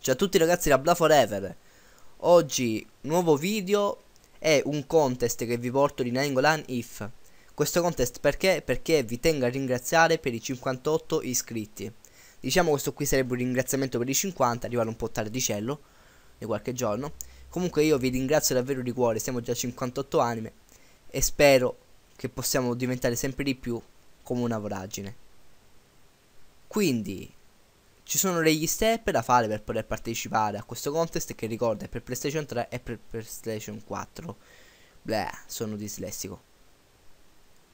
Ciao a tutti ragazzi da Bla Forever Oggi nuovo video è un contest che vi porto di Nangolan If Questo contest perché? Perché vi tengo a ringraziare per i 58 iscritti Diciamo questo qui sarebbe un ringraziamento per i 50, arrivare un po' tardicello di qualche giorno Comunque io vi ringrazio davvero di cuore, siamo già 58 anime e spero che possiamo diventare sempre di più come una voragine. Quindi ci sono degli step da fare per poter partecipare a questo contest che ricorda è per PlayStation 3 e per PlayStation 4. Beh, sono dislessico.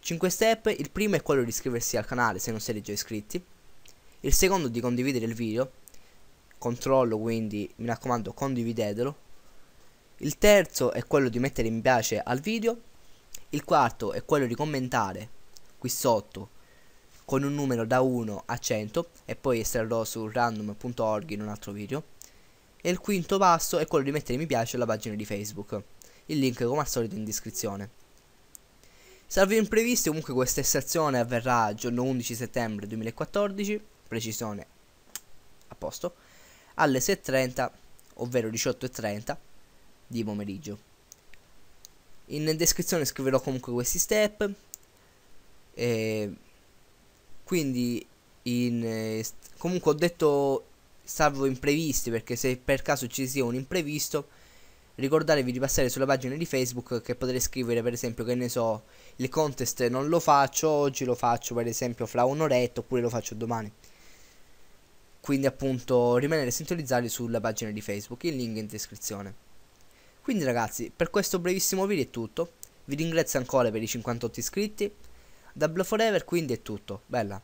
5 step, il primo è quello di iscriversi al canale se non siete già iscritti, il secondo di condividere il video, controllo quindi mi raccomando condividetelo, il terzo è quello di mettere mi piace al video. Il quarto è quello di commentare qui sotto con un numero da 1 a 100 e poi estrarrò su random.org in un altro video. E il quinto passo è quello di mettere mi piace alla pagina di Facebook. Il link come al solito in descrizione. Salvo imprevisti, comunque questa estrazione avverrà giorno 11 settembre 2014, precisione a posto, alle 6.30, ovvero 18.30 di pomeriggio. In descrizione scriverò comunque questi step. E quindi in, eh, comunque ho detto salvo imprevisti perché se per caso ci sia un imprevisto ricordatevi di passare sulla pagina di Facebook che potrei scrivere per esempio che ne so il contest non lo faccio oggi lo faccio per esempio fra un'oretta oppure lo faccio domani quindi appunto rimanere sintonizzati sulla pagina di Facebook il link è in descrizione quindi ragazzi, per questo brevissimo video è tutto. Vi ringrazio ancora per i 58 iscritti. Da Blue Forever quindi è tutto. Bella.